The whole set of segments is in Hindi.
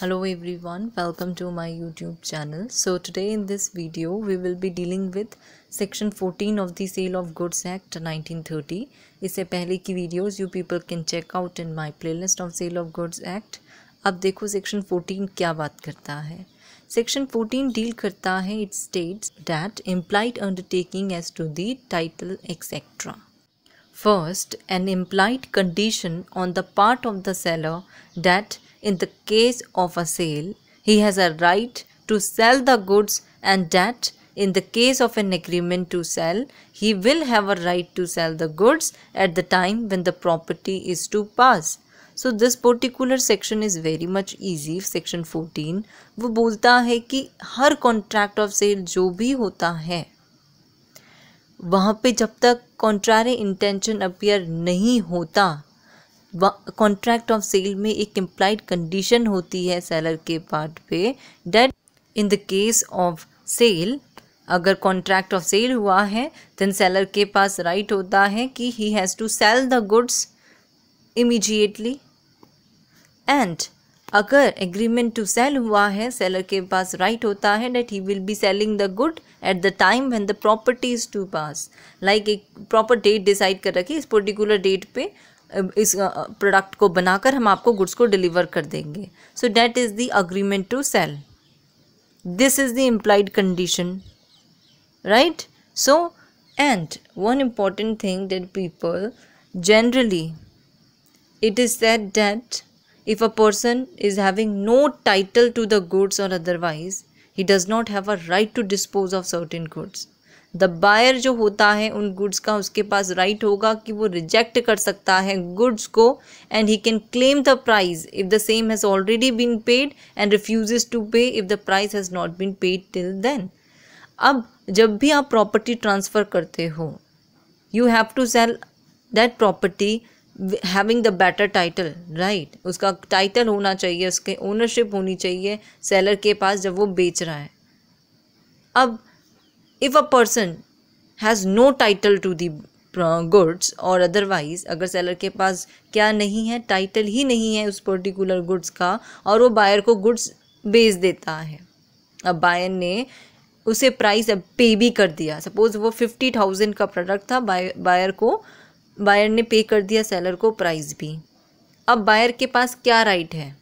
hello everyone welcome to my youtube channel so today in this video we will be dealing with section 14 of the sale of goods act 1930 इससे पहले की videos you people can check out in my playlist of sale of goods act अब देखो section 14 क्या बात करता है section 14 deal करता है it states that implied undertaking as to the title etc First, an implied condition on the part of the seller that In the case of a sale, he has a right to sell the goods and that in the case of an agreement to sell, he will have a right to sell the goods at the time when the property is to pass. So this particular section is very much easy. Section fourteen, वो बोलता है कि हर contract of sale जो भी होता है वहाँ पे जब तक contrary intention appear नहीं होता कॉन्ट्रैक्ट ऑफ सेल में एक इम्प्लाइड कंडीशन होती है सेलर के पार्ट पे that in the case of sale अगर कॉन्ट्रैक्ट ऑफ सेल हुआ है देन सेलर के पास राइट right होता है कि he has to sell the goods immediately and अगर एग्रीमेंट टू सेल हुआ है सेलर के पास राइट right होता है that he will be selling the good at the time when the property is to pass like एक प्रॉपर डेट डिसाइड कर रखी इस पर्टिकुलर डेट पे इस प्रोडक्ट को बनाकर हम आपको गुड्स को डिलीवर कर देंगे so that is the agreement to sell this is the implied condition right so and one important thing that people generally it is said that if a person is having no title to the goods or otherwise he does not have a right to dispose of certain goods the buyer जो होता है उन गुड्स का उसके पास राइट right होगा कि वो रिजेक्ट कर सकता है गुड्स को and he can claim the price if the same has already been paid and refuse to pay if the price has not been paid till then अब जब भी आप प्रॉपर्टी ट्रांसफ़र करते हो you have to sell that property having the better title right उसका टाइटल होना चाहिए उसके ओनरशिप होनी चाहिए सेलर के पास जब वो बेच रहा है अब if a person has no title to the goods or otherwise अगर सेलर के पास क्या नहीं है टाइटल ही नहीं है उस पर्टिकुलर गुड्स का और वो बायर को गुड्स बेच देता है अब बायर ने उसे प्राइस अब पे भी कर दिया सपोज वो फिफ्टी थाउजेंड का प्रोडक्ट था बायर को बायर ने पे कर दिया सेलर को प्राइस भी अब बायर के पास क्या राइट है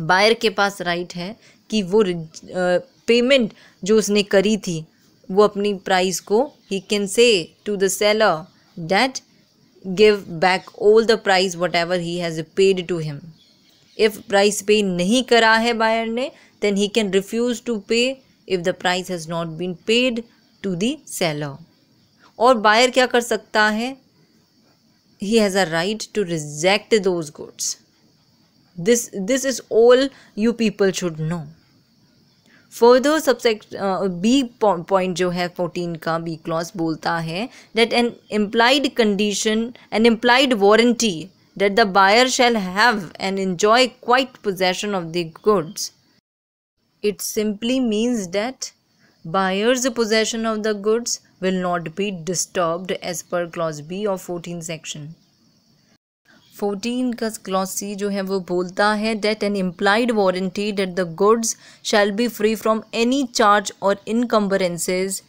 बायर के पास राइट है कि वो पेमेंट uh, जो उसने करी थी वो अपनी प्राइस को he can say to the seller that give back all the price whatever he has paid to him if price pay नहीं करा है बायर ने then he can refuse to pay if the price has not been paid to the seller और बायर क्या कर सकता है he has a right to reject those goods this this is all you people should know further सबसे बी पॉइंट जो है फोर्टीन का बी क्लॉस बोलता है that an implied condition an implied warranty that the buyer shall have an enjoy quiet possession of the goods it simply means that buyer's possession of the goods will not be disturbed as per clause B of fourteen section fourteen का क्लॉसी जो है वो बोलता है that an implied warranty that the goods shall be free from any charge or encumbrances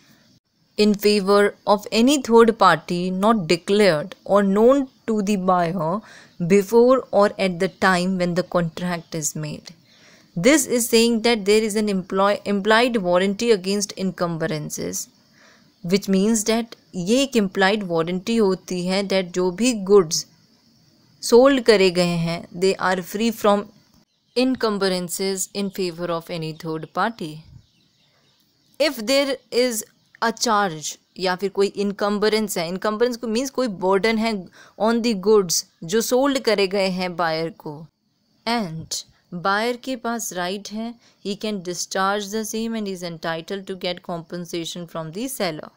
in favour of any third party not declared or known to the buy before or at the time when the contract is made this is saying that there is an employ implied warranty against encumbrances which means that ये एक एम्प्लाइड वारंटी होती है डेट जो भी गुड्स सोल्ड करे गए हैं they are free from encumbrances in favour of any third party if there is a charge या फिर कोई इनकम्बरेंस है इनकम्बरेंस को मीन्स कोई बर्डन है ऑन दी गुड्स जो सोल्ड करे गए हैं बायर को एंड बायर के पास राइट है he can discharge the same and is entitled to get compensation from the seller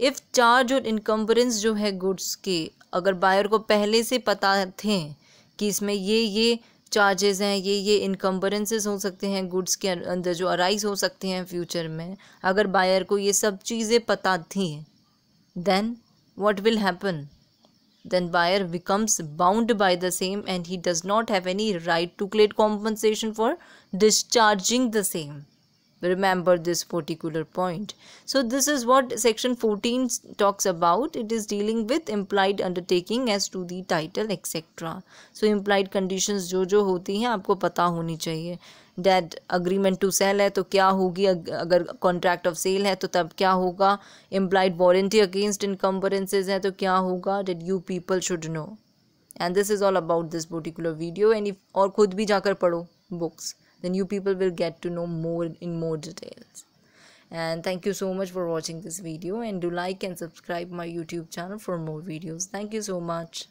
if charge or encumbrance जो है गुड्स के अगर बायर को पहले से पता थे कि इसमें ये ये चार्जेस हैं ये ये इनकम्बरेंसेज हो सकते हैं गुड्स के अं-, अंदर जो अराइज हो सकते हैं फ्यूचर में अगर बायर को ये सब चीज़ें पता थी then what will happen then buyer becomes bound by the same and he does not have any right to claim compensation for discharging the same remember this particular point so this is what section 14 talks about it is dealing with implied undertaking as to the title etc so implied conditions जो जो होती हैं आपको पता होनी चाहिए डेट अग्रीमेंट टू सेल है तो क्या होगी अगर कॉन्ट्रैक्ट ऑफ सेल है तो तब क्या होगा इम्प्लाइड वारंटी अगेंस्ट इनकम्बरेंसेज है तो क्या होगा that you people should know and this is all about this particular video and और ख़ुद भी जाकर पढ़ो books then you people will get to know more in more details and thank you so much for watching this video and do like and subscribe my youtube channel for more videos thank you so much